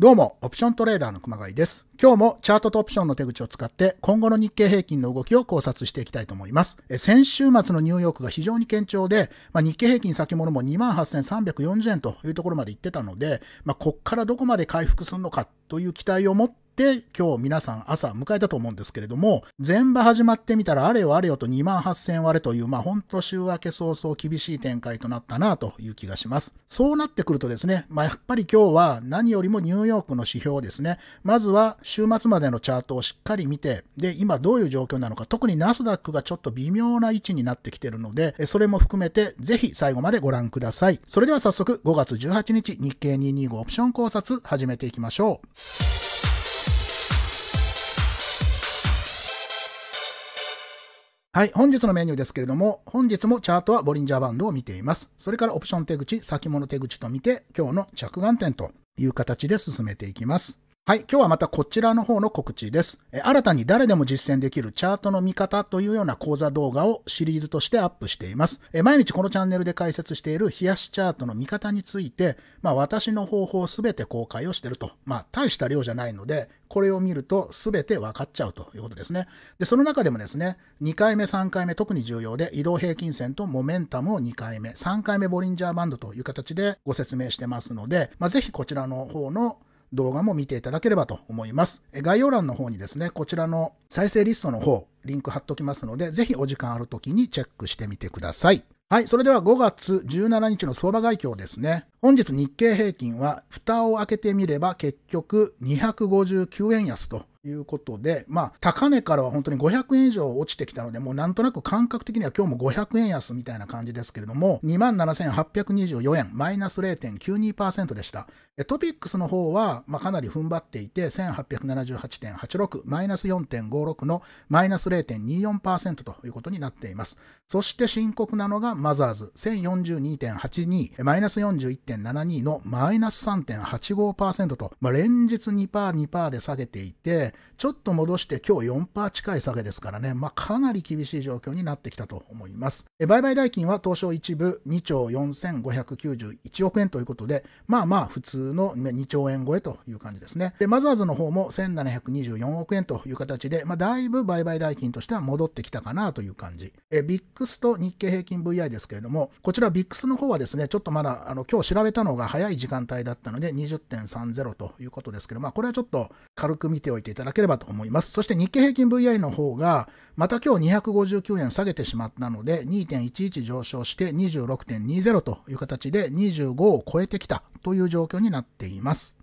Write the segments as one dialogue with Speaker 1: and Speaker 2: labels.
Speaker 1: どうも、オプショントレーダーの熊谷です。今日もチャートとオプションの手口を使って今後の日経平均の動きを考察していきたいと思います。先週末のニューヨークが非常に堅調で、まあ、日経平均先物も28,340円というところまで行ってたので、まあ、こっからどこまで回復するのかという期待を持って、、今日皆さん朝迎えたと思うんですけれども、全場始まってみたらあれよあれよと2万8000割れという、まあほんと週明け早々厳しい展開となったなという気がします。そうなってくるとですね、まあやっぱり今日は何よりもニューヨークの指標ですね、まずは週末までのチャートをしっかり見て、で、今どういう状況なのか、特にナスダックがちょっと微妙な位置になってきてるので、それも含めてぜひ最後までご覧ください。それでは早速5月18日日経225オプション考察始めていきましょう。はい、本日のメニューですけれども、本日もチャートはボリンジャーバンドを見ています。それからオプション手口、先物手口と見て、今日の着眼点という形で進めていきます。はい、今日はまたこちらの方の告知です。新たに誰でも実践できるチャートの見方というような講座動画をシリーズとしてアップしています。毎日このチャンネルで解説している冷やしチャートの見方について、まあ、私の方法すべて公開をしてると。まあ、大した量じゃないので、これを見ると全て分かっちゃうということですね。で、その中でもですね、2回目、3回目、特に重要で、移動平均線とモメンタムを2回目、3回目ボリンジャーバンドという形でご説明してますので、まあ、ぜひこちらの方の動画も見ていただければと思います。概要欄の方にですね、こちらの再生リストの方、リンク貼っときますので、ぜひお時間ある時にチェックしてみてください。はい、それでは5月17日の相場概況ですね。本日日経平均は、蓋を開けてみれば結局259円安ということで、まあ、高値からは本当に500円以上落ちてきたので、もうなんとなく感覚的には今日も500円安みたいな感じですけれども、27,824円、マイナス0.92%でした。トピックスの方は、まあ、かなり踏ん張っていて、1878.86、マイナス4.56のマイナス0.24%ということになっています。そして深刻なのがマザーズ、1042.82、マイナス41.72のマイナス3.85%と、まあ、連日2%、2%で下げていて、ちょっと戻して今日4%近い下げですからね、まあ、かなり厳しい状況になってきたと思います。売買代金は東証一部2兆4591億円ということで、まあまあ普通の2兆円超えという感じですね。で、マザーズの方も1724億円という形で、まあ、だいぶ売買代金としては戻ってきたかなという感じ。え、ビックスと日経平均 VI ですけれども、こちらビックスの方はですね、ちょっとまだ、あの、今日調べたのが早い時間帯だったので、20.30ということですけど、まあ、これはちょっと軽く見ておいていただければと思います。そして日経平均 VI の方が、また今日259円下げてしまったので、2.11上昇して26.20という形で25を超えてきたという状況になっています。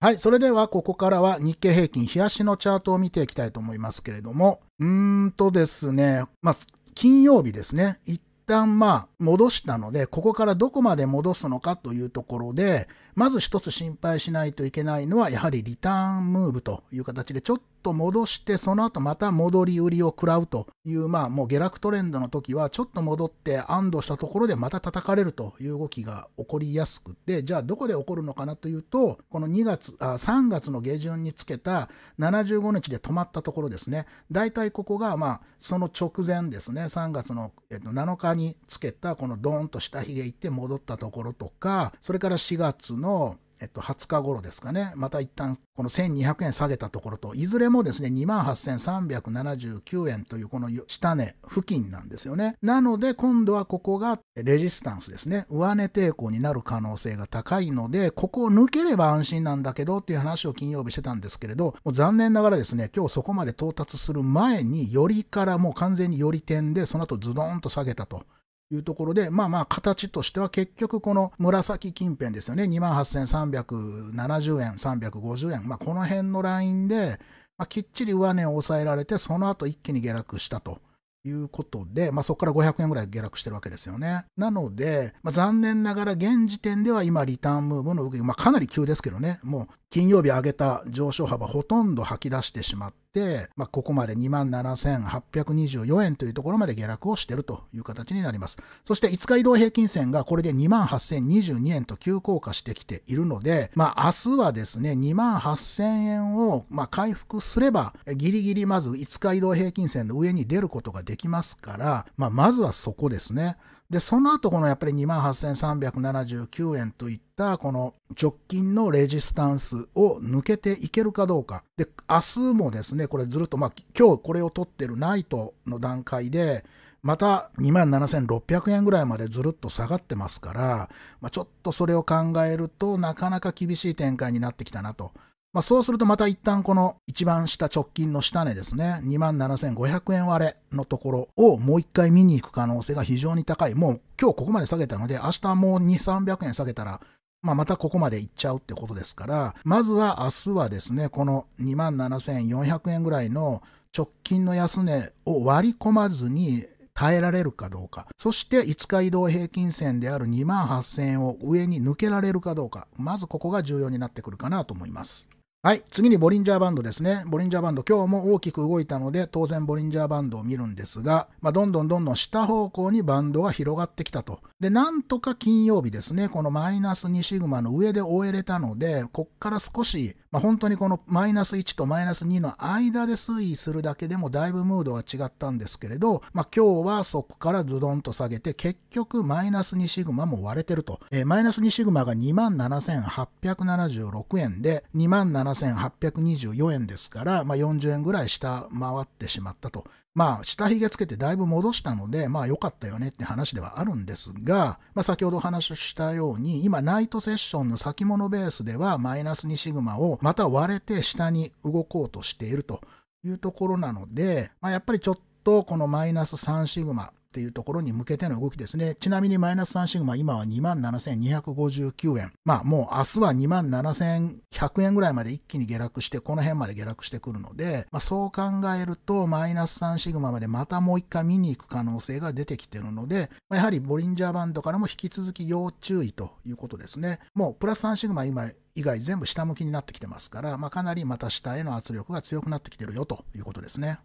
Speaker 1: はい、それではここからは日経平均冷やしのチャートを見ていきたいと思いますけれども、うーんとですね、まあ、金曜日ですね、一旦まあ戻したので、ここからどこまで戻すのかというところで、まず一つ心配しないといけないのは、やはりリターンムーブという形で、ちょっと戻して、その後また戻り売りを食らうという、まあもう下落トレンドの時は、ちょっと戻って安堵したところでまた叩かれるという動きが起こりやすくて、じゃあどこで起こるのかなというと、この2月、あ3月の下旬につけた75日で止まったところですね。大体ここが、まあその直前ですね、3月の、えっと、7日につけたこのドーンと下髭行って戻ったところとか、それから4月のえっと、20日頃ですかね、また一旦この1200円下げたところと、いずれもですね、28,379円というこの下値付近なんですよね。なので、今度はここがレジスタンスですね、上値抵抗になる可能性が高いので、ここを抜ければ安心なんだけどっていう話を金曜日してたんですけれど、もう残念ながらですね、今日そこまで到達する前に、よりからもう完全により点で、その後ズドンと下げたと。いうところで、まあまあ形としては結局この紫近辺ですよね。28,370円、350円。まあこの辺のラインで、まあ、きっちり上値を抑えられて、その後一気に下落したと。いうことで、まあ、そこから500円ぐらい下落してるわけですよね。なので、まあ、残念ながら現時点では今リターンムーブの動き、まあ、かなり急ですけどね、もう金曜日上げた上昇幅ほとんど吐き出してしまってて、まあ、ここまで27,824円というところまで下落をしているという形になります。そして5日移動平均線がこれで28,022円と急降下してきているので、まあ、明日はですね、28,000円をま回復すれば、ギリギリまず5日移動平均線の上に出ることができますから、まあ、まずはそこですね。で、その後このやっぱり28,379円といったこの直近のレジスタンスを抜けていけるかどうか。で、明日もですね、これずるっと、まあ今日これを取ってるナイトの段階で、また27,600円ぐらいまでずるっと下がってますから、まあ、ちょっとそれを考えるとなかなか厳しい展開になってきたなと。まあ、そうするとまた一旦この一番下直近の下値ですね、27,500円割れのところをもう一回見に行く可能性が非常に高い。もう今日ここまで下げたので、明日もう2、300円下げたら、まあ、またここまで行っちゃうってことですから、まずは明日はですね、この27,400円ぐらいの直近の安値を割り込まずに耐えられるかどうか、そして5日移動平均線である2万8000円を上に抜けられるかどうか、まずここが重要になってくるかなと思います。はい、次にボリンジャーバンドですね。ボリンジャーバンド、今日も大きく動いたので、当然ボリンジャーバンドを見るんですが、まあ、どんどんどんどん下方向にバンドが広がってきたと。で、なんとか金曜日ですね、このマイナス2シグマの上で終えれたので、こっから少し、まあ、本当にこのマイナス1とマイナス2の間で推移するだけでもだいぶムードは違ったんですけれど、まあ、今日はそこからズドンと下げて、結局マイナス2シグマも割れてると。えマイナス2シグマが27,876円で、27,876 7824円ですから、まあ、40円ぐらい下回ってしまったと。まあ、下髭つけてだいぶ戻したので、まあ良かったよねって話ではあるんですが、まあ先ほどお話ししたように、今ナイトセッションの先物ベースではマイナス2シグマをまた割れて下に動こうとしているというところなので、まあやっぱりちょっとこのマイナス3シグマ、っていうところに向けての動きですね。ちなみにマイナス3シグマ、今は27,259円。まあもう明日は27,100円ぐらいまで一気に下落して、この辺まで下落してくるので、まあ、そう考えると、マイナス3シグマまでまたもう一回見に行く可能性が出てきてるので、まあ、やはりボリンジャーバンドからも引き続き要注意ということですね。もうプラス3シグマ今以外全部下向きになってきてますから、まあ、かなりまた下への圧力が強くなってきてるよということですね。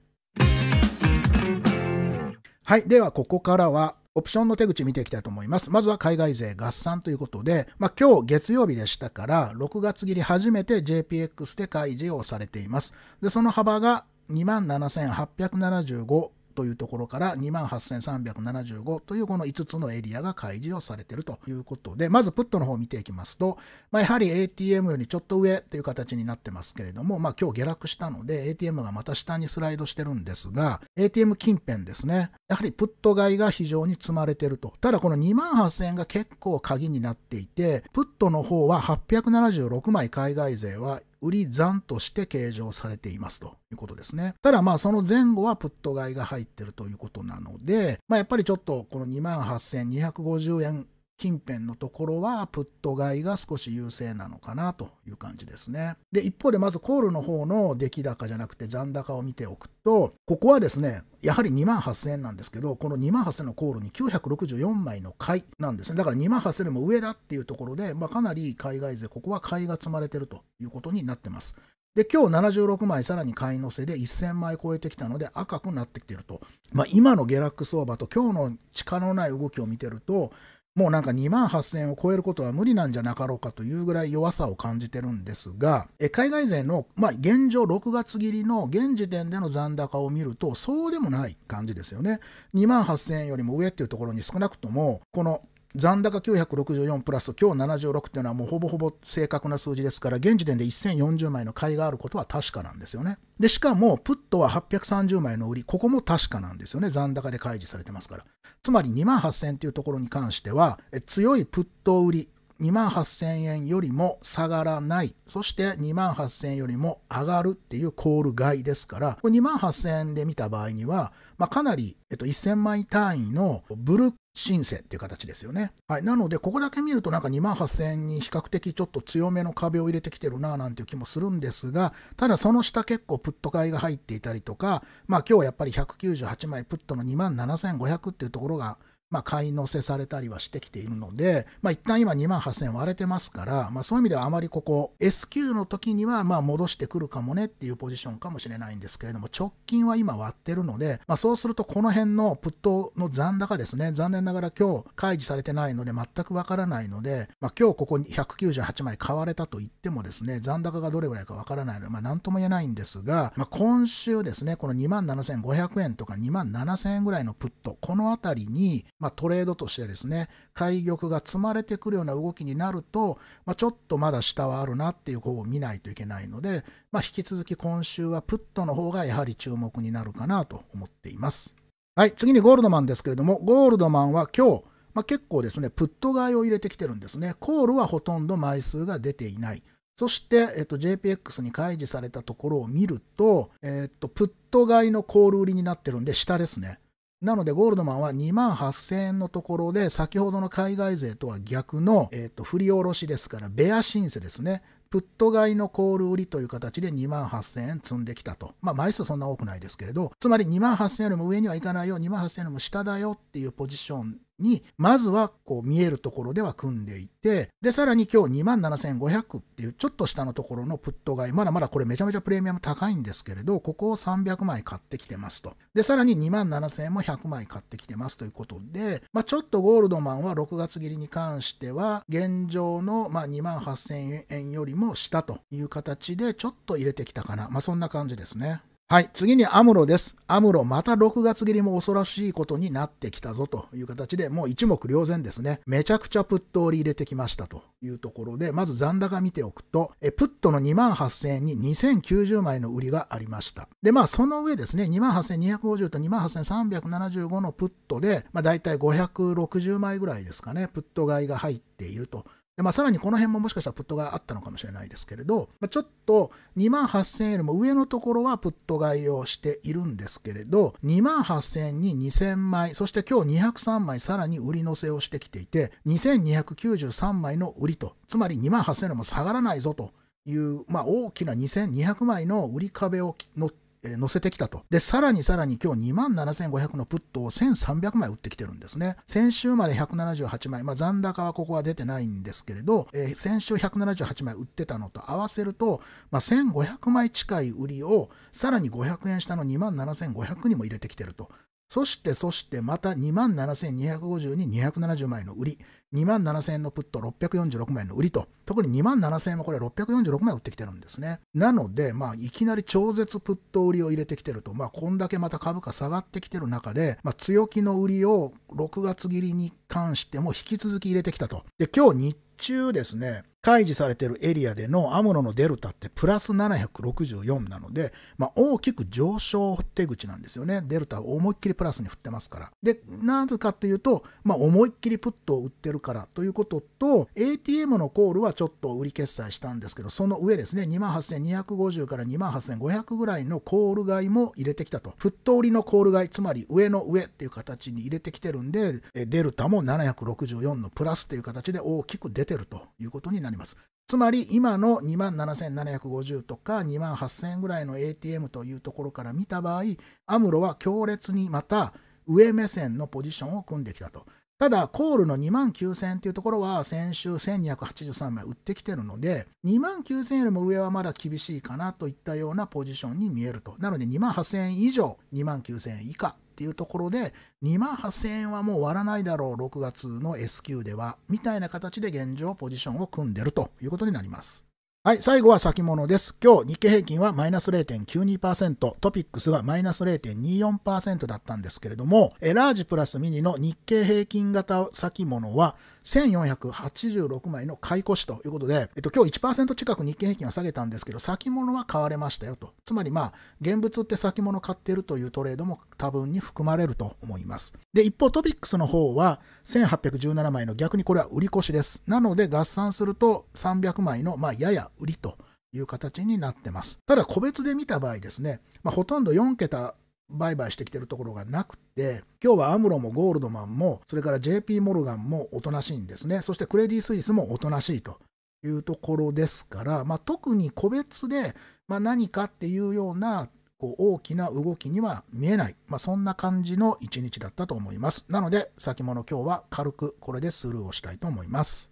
Speaker 1: はい。では、ここからは、オプションの手口見ていきたいと思います。まずは海外税合算ということで、まあ、今日月曜日でしたから、6月切り初めて JPX で開示をされています。で、その幅が27,875というところから28,375というこの5つのエリアが開示をされているということで、まずプットの方を見ていきますと、まあ、やはり ATM よりちょっと上という形になってますけれども、まあ、今日下落したので ATM がまた下にスライドしてるんですが、ATM 近辺ですね、やはりプット買いが非常に積まれていると。ただこの28,000円が結構鍵になっていて、プットの方は876枚海外勢は売り残として計上されていますということですね。ただまあその前後はプット買いが入ってるということなので、まあ、やっぱりちょっとこの2 8250円近辺のところはプット買いが少し優勢なのかなという感じですね。で、一方でまずコールの方の出来高じゃなくて残高を見ておくと、ここはですね、やはり2万8000円なんですけど、この2万8000のコールに964枚の買いなんですね。だから2万8000よも上だっていうところで、まあ、かなり海外勢、ここは買いが積まれてるということになってます。で、今日76枚、さらに買い乗せで1000枚超えてきたので赤くなってきてると。まあ、今の下落相場と今日の力のない動きを見てると、もうなんか2万8000円を超えることは無理なんじゃなかろうかというぐらい弱さを感じてるんですが、海外勢の、まあ、現状6月切りの現時点での残高を見ると、そうでもない感じですよね。2万8000円よりも上っていうところに少なくとも、この残高964プラス今日76っていうのはもうほぼほぼ正確な数字ですから現時点で1040枚の買いがあることは確かなんですよね。でしかもプットは830枚の売りここも確かなんですよね残高で開示されてますからつまり2万8000っていうところに関しては強いプット売り2万8000円よりも下がらない、そして2万8000円よりも上がるっていうコール買いですから、2万8000円で見た場合には、まあ、かなり、えっと、1000枚単位のブルシンセっていう形ですよね。はい。なので、ここだけ見るとなんか2万8000円に比較的ちょっと強めの壁を入れてきてるなぁなんていう気もするんですが、ただその下結構プット買いが入っていたりとか、まあ今日はやっぱり198枚プットの2万7500っていうところがまあ、買い乗せされたりはしてきているので、まあ、一旦今2万8000割れてますから、まあ、そういう意味ではあまりここ S q の時にはまあ戻してくるかもねっていうポジションかもしれないんですけれども直近は今割ってるので、まあ、そうするとこの辺のプットの残高ですね残念ながら今日開示されてないので全くわからないので、まあ、今日ここに198枚買われたと言ってもですね残高がどれぐらいかわからないので、まあ、何とも言えないんですが、まあ、今週ですねこの2万7500円とか2万7000円ぐらいのプットこの辺りにまあ、トレードとしてですね、買玉が積まれてくるような動きになると、まあ、ちょっとまだ下はあるなっていう方を見ないといけないので、まあ、引き続き今週はプットの方がやはり注目になるかなと思っています。はい、次にゴールドマンですけれども、ゴールドマンは今日、まあ、結構ですね、プット買いを入れてきてるんですね。コールはほとんど枚数が出ていない。そして、えっと、JPX に開示されたところを見ると、えっと、プット買いのコール売りになってるんで、下ですね。なので、ゴールドマンは2万8000円のところで、先ほどの海外税とは逆の、えっ、ー、と、振り下ろしですから、ベア申請ですね。プット買いのコール売りという形で2万8000円積んできたと。まあ、枚数そんな多くないですけれど、つまり2万8000円よりも上にはいかないよ、2万8000円よりも下だよっていうポジションに、まずはこう見えるところでは組んでいて、で、さらに今日27,500っていうちょっと下のところのプット買い、まだまだこれめちゃめちゃプレミアム高いんですけれど、ここを300枚買ってきてますと。で、さらに27,000も100枚買ってきてますということで、まあ、ちょっとゴールドマンは6月切りに関しては、現状のま28,000円よりも下という形で、ちょっと入れてきたかな。まあ、そんな感じですね。はい、次にアムロです。アムロ、また6月切りも恐ろしいことになってきたぞという形で、もう一目瞭然ですね。めちゃくちゃプットを入れてきましたというところで、まず残高見ておくと、えプットの2万8000円に2090枚の売りがありました。で、まあその上ですね、2万8250と2万8375のプットで、まあ大体560枚ぐらいですかね、プット買いが入っていると。で、まあ、さらにこの辺ももしかしたらプットがあったのかもしれないですけれど、まあ、ちょっと2万8000円よりも上のところはプット買いをしているんですけれど、2万8000円に2000枚、そして今日203枚さらに売り乗せをしてきていて、2293枚の売りと、つまり2万8000円も下がらないぞという、まあ、大きな2200枚の売り壁を乗っ乗せてきたと。で、さらにさらに今日2万7500のプットを1300枚売ってきてるんですね。先週まで178枚、まあ、残高はここは出てないんですけれど、えー、先週178枚売ってたのと合わせると、まあ、1500枚近い売りをさらに500円下の2万7500にも入れてきてると。そしてそしてまた27,250に270万円の売り、27,000円のプット646万円の売りと、特に27,000円はこれ646万円売ってきてるんですね。なので、まあ、いきなり超絶プット売りを入れてきてると、まあ、こんだけまた株価下がってきてる中で、まあ、強気の売りを6月切りに関しても引き続き入れてきたと。で、今日日中ですね、開示されているエリアでのアムロのデルタってプラス764なので、まあ、大きく上昇手口なんですよね。デルタを思いっきりプラスに振ってますから。で、なぜかっていうと、まあ、思いっきりプットを売ってるからということと、ATM のコールはちょっと売り決済したんですけど、その上ですね、28,250から28,500ぐらいのコール買いも入れてきたと。フット売りのコール買い、つまり上の上っていう形に入れてきてるんで、デルタも764のプラスっていう形で大きく出てるということになります。ります。つまり今の2万7750とか2万8000円ぐらいの ATM というところから見た場合、アムロは強烈にまた上目線のポジションを組んできたと。ただ、コールの2万9000っていうところは先週1283枚売ってきてるので、2万9000よりも上はまだ厳しいかなといったようなポジションに見えると。なので、2万8000円以上、2万9000円以下っていうところで、2万8000円はもう割らないだろう、6月の S q では、みたいな形で現状ポジションを組んでるということになります。はい、最後は先物です。今日、日経平均はマイナス0.92%、トピックスはマイナス0.24%だったんですけれども、ラージプラスミニの日経平均型先物は1486枚の買い越しということで、えっと、今日1%近く日経平均は下げたんですけど、先物は買われましたよと。つまりまあ、現物って先物買ってるというトレードも多分に含まれると思います。で、一方トピックスの方は、1817枚の逆にこれは売り越しです。なので、合算すると300枚の、まあ、やや売りと。いう形になってます。ただ個別で見た場合ですね、まあ、ほとんど4桁売買してきてるところがなくて、今日はアムロもゴールドマンも、それから JP モルガンもおとなしいんですね。そしてクレディ・スイスもおとなしいというところですから、まあ、特に個別で、まあ、何かっていうようなこう大きな動きには見えない、まあ、そんな感じの一日だったと思います。なので、先物今日は軽くこれでスルーをしたいと思います。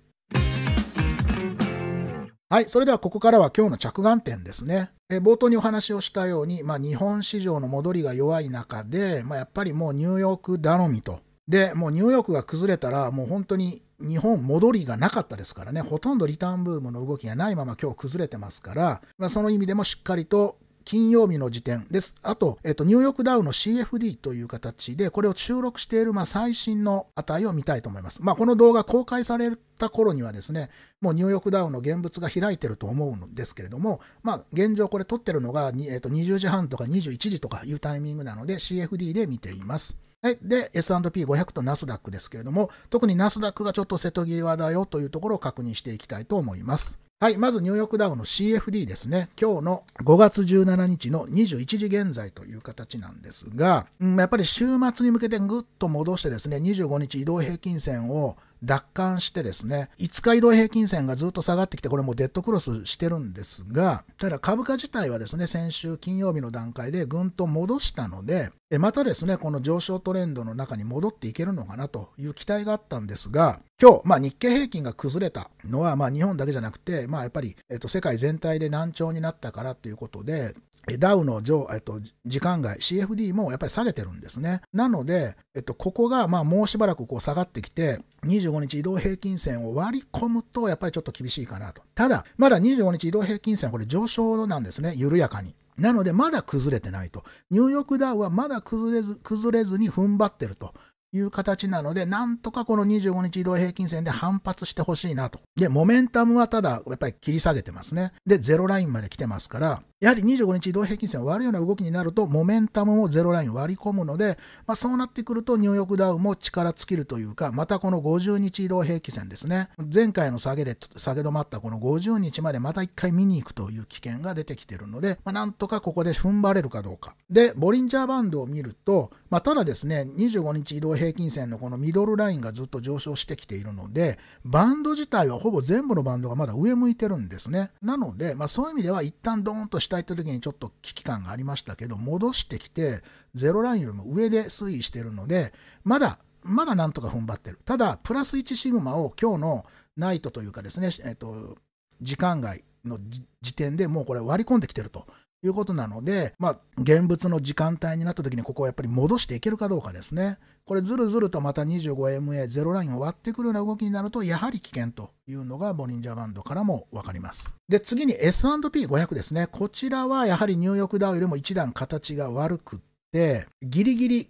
Speaker 1: はい。それではここからは今日の着眼点ですね。冒頭にお話をしたように、まあ、日本市場の戻りが弱い中で、まあ、やっぱりもうニューヨーク頼みと。で、もうニューヨークが崩れたら、もう本当に日本戻りがなかったですからね、ほとんどリターンブームの動きがないまま今日崩れてますから、まあ、その意味でもしっかりと金曜日の時点です。あと、えっと、ニューヨークダウの CFD という形で、これを収録している、まあ、最新の値を見たいと思います。まあ、この動画公開された頃にはですね、もうニューヨークダウの現物が開いてると思うんですけれども、まあ、現状これ撮ってるのが、えっと、20時半とか21時とかいうタイミングなので、CFD で見ています。はい、で、S&P500 とナスダックですけれども、特にナスダックがちょっと瀬戸際だよというところを確認していきたいと思います。はい、まずニューヨークダウの CFD ですね。今日の5月17日の21時現在という形なんですが、うん、やっぱり週末に向けてぐっと戻してですね、25日移動平均線を奪還してですね、5日移動平均線がずっと下がってきて、これもデッドクロスしてるんですが、ただ株価自体はですね、先週金曜日の段階でぐんと戻したので、またですね、この上昇トレンドの中に戻っていけるのかなという期待があったんですが、今日、まあ、日経平均が崩れたのは、まあ、日本だけじゃなくて、まあ、やっぱり、えっと、世界全体で難聴になったからということで、ダウの上、えっと、時間外、CFD もやっぱり下げてるんですね。なので、えっと、ここが、まあ、もうしばらくこう下がってきて、25日移動平均線を割り込むと、やっぱりちょっと厳しいかなと。ただ、まだ25日移動平均線、これ上昇なんですね、緩やかに。なので、まだ崩れてないと。ニューヨークダウはまだ崩れず、崩れずに踏ん張ってると。いう形なので、なんとかこの25日移動平均線で反発してほしいなと。で、モメンタムはただ、やっぱり切り下げてますね。で、ゼロラインまで来てますから、やはり25日移動平均線を割るような動きになると、モメンタムもゼロライン割り込むので、まあ、そうなってくると、ニューヨークダウも力尽きるというか、またこの50日移動平均線ですね。前回の下げで、下げ止まったこの50日までまた一回見に行くという危険が出てきてるので、まあ、なんとかここで踏ん張れるかどうか。で、ボリンジャーバンドを見ると、まあ、ただですね、25日移動平均平均線のこのミドルラインがずっと上昇してきているので、バンド自体はほぼ全部のバンドがまだ上向いてるんですね。なので、まあ、そういう意味では一旦ドーンと下行った時にちょっと危機感がありましたけど、戻してきて、ゼロラインよりも上で推移してるので、まだ、まだなんとか踏ん張ってる。ただ、プラス1シグマを今日のナイトというかですね、えっと、時間外の時点でもうこれ割り込んできてるとということなので、まあ、現物の時間帯になった時にここはやっぱり戻していけるかどうかですね。これずるずるとまた 25MA、ゼロラインを割ってくるような動きになると、やはり危険というのがボリンジャーバンドからもわかります。で、次に S&P500 ですね。こちらはやはりニューヨークダウよりも一段形が悪くって、ギリギリ、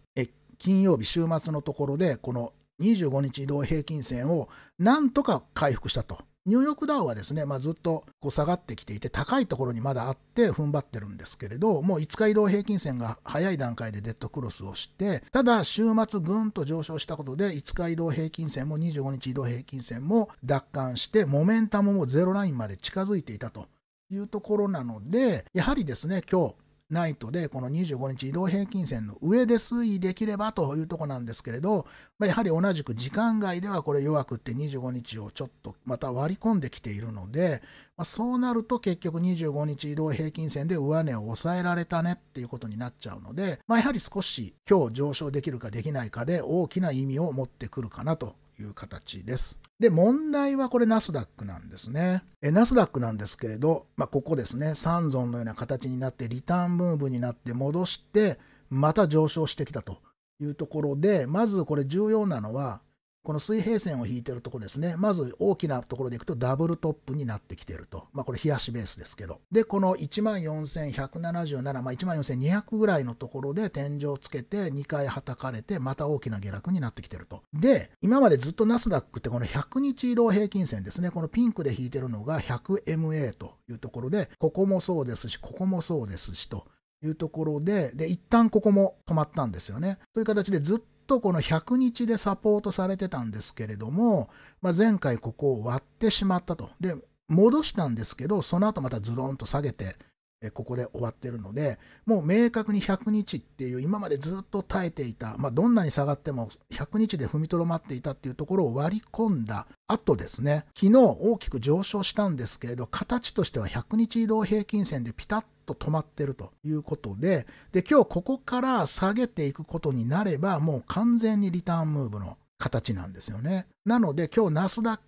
Speaker 1: 金曜日週末のところで、この25日移動平均線をなんとか回復したとニューヨークダウはですね、まあ、ずっとこう下がってきていて、高いところにまだあって踏ん張ってるんですけれど、もう5日移動平均線が早い段階でデッドクロスをして、ただ週末ぐんと上昇したことで、5日移動平均線も25日移動平均線も奪還して、モメンタムもゼロラインまで近づいていたというところなので、やはりですね、今日、ナイトでこの25日移動平均線の上で推移できればというとこなんですけれど、やはり同じく時間外ではこれ弱くって25日をちょっとまた割り込んできているので、そうなると結局25日移動平均線で上値を抑えられたねっていうことになっちゃうので、やはり少し今日上昇できるかできないかで大きな意味を持ってくるかなという形です。で、問題はこれナスダックなんですね。ナスダックなんですけれど、まあ、ここですね、三尊のような形になって、リターンムーブになって戻して、また上昇してきたというところで、まずこれ重要なのは、この水平線を引いているところですね、まず大きなところでいくとダブルトップになってきていると。まあこれ冷やしベースですけど。で、この14,177、まあ14,200ぐらいのところで天井をつけて2回はたかれて、また大きな下落になってきていると。で、今までずっとナスダックってこの100日移動平均線ですね、このピンクで引いているのが 100MA というところで、ここもそうですし、ここもそうですしと。いうところで、で、一旦ここも止まったんですよね。という形でずっとこの100日でサポートされてたんですけれども、まあ、前回ここを割ってしまったと。で、戻したんですけど、その後またズドンと下げて、ここで終わってるので、もう明確に100日っていう、今までずっと耐えていた、まあ、どんなに下がっても100日で踏みとどまっていたっていうところを割り込んだ後ですね、昨日大きく上昇したんですけれど、形としては100日移動平均線でピタッと止まってるということで、で、今日ここから下げていくことになれば、もう完全にリターンムーブの形なんですよね。なので今日ナスダッ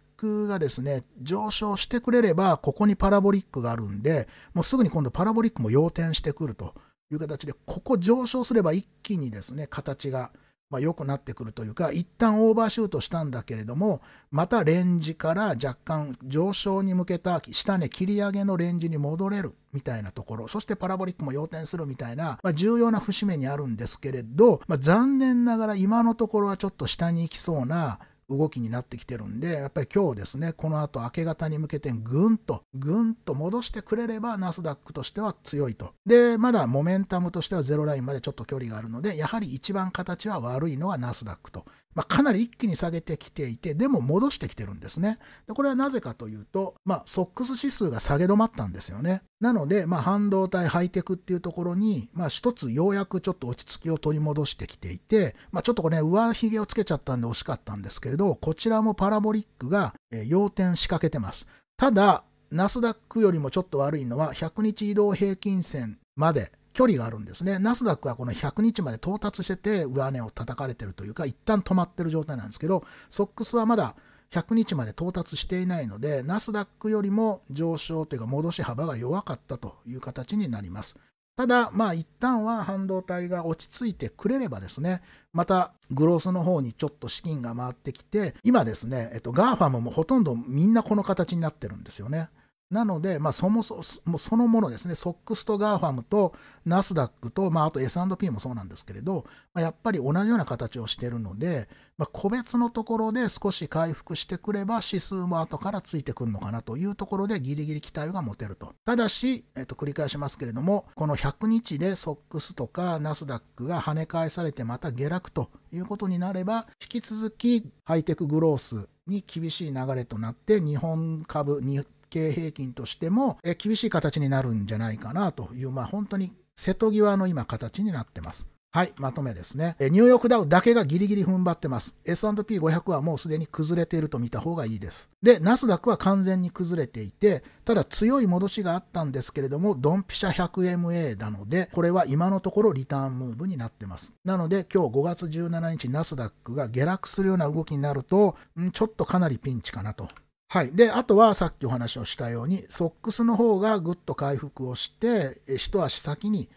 Speaker 1: がですね、上昇してくれれば、ここにパラボリックがあるんで、もうすぐに今度パラボリックも要点してくるという形で、ここ上昇すれば一気にですね、形がま良くなってくるというか、一旦オーバーシュートしたんだけれども、またレンジから若干上昇に向けた下値切り上げのレンジに戻れるみたいなところ、そしてパラボリックも要点するみたいな、まあ、重要な節目にあるんですけれど、まあ、残念ながら今のところはちょっと下に行きそうな、動きになってきてるんで、やっぱり今日ですね、この後明け方に向けてぐんと、ぐんと戻してくれれば、ナスダックとしては強いと。で、まだモメンタムとしてはゼロラインまでちょっと距離があるので、やはり一番形は悪いのはナスダックとまあ、かなり一気に下げてきていて、でも戻してきてるんですね。でこれはなぜかというと、まあ、ソックス指数が下げ止まったんですよね。なので、まあ、半導体、ハイテクっていうところに、まあ、一つようやくちょっと落ち着きを取り戻してきていて、まあ、ちょっとこれ、ね、上髭をつけちゃったんで惜しかったんですけれど、こちらもパラボリックが、えー、要点仕掛けてます。ただ、ナスダックよりもちょっと悪いのは、100日移動平均線まで距離があるんですね。ナスダックはこの100日まで到達してて、上値を叩かれてるというか、一旦止まってる状態なんですけど、ソックスはまだ100日まで到達していないので、ナスダックよりも上昇というか、戻し幅が弱かったという形になります。ただ、まあ一旦は半導体が落ち着いてくれればですね、またグロースの方にちょっと資金が回ってきて、今ですね、えっと、ガーファムもほとんどみんなこの形になってるんですよね。なので、まあ、そもそもそのものですね、ソックスとガーファムとナスダックと、まあ、あと S&P もそうなんですけれど、まあ、やっぱり同じような形をしているので、まあ、個別のところで少し回復してくれば指数も後からついてくるのかなというところでギリギリ期待が持てると。ただし、えっと、繰り返しますけれども、この100日でソックスとかナスダックが跳ね返されてまた下落ということになれば、引き続きハイテクグロースに厳しい流れとなって、日本株、日本経平均としても、え厳しい形になるんじゃないかなという、まあ、本当に瀬戸際の今形になってます。はい、まとめですね。ニューヨークダウだけがギリギリ踏ん張ってます。S&P500 はもうすでに崩れていると見た方がいいです。で、ナスダックは完全に崩れていて、ただ強い戻しがあったんですけれども、ドンピシャ 100MA なので、これは今のところリターンムーブになってます。なので、今日5月17日、ナスダックが下落するような動きになると、んちょっとかなりピンチかなとはい。で、あとはさっきお話をしたように、ソックスの方がぐっと回復をして、一足先に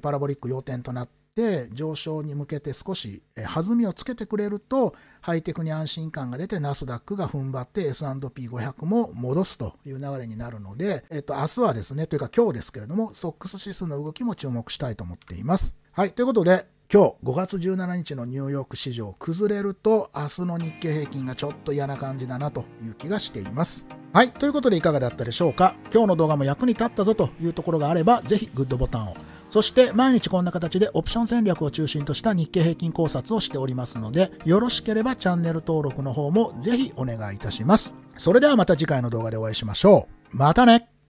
Speaker 1: パラボリック要点となって、上昇に向けて少し弾みをつけてくれると、ハイテクに安心感が出て、ナスダックが踏ん張って S&P500 も戻すという流れになるので、えっと、明日はですね、というか今日ですけれども、ソックス指数の動きも注目したいと思っています。はい。ということで、今日5月17日のニューヨーク市場崩れると明日の日経平均がちょっと嫌な感じだなという気がしています。はい、ということでいかがだったでしょうか今日の動画も役に立ったぞというところがあればぜひグッドボタンを。そして毎日こんな形でオプション戦略を中心とした日経平均考察をしておりますので、よろしければチャンネル登録の方もぜひお願いいたします。それではまた次回の動画でお会いしましょう。またね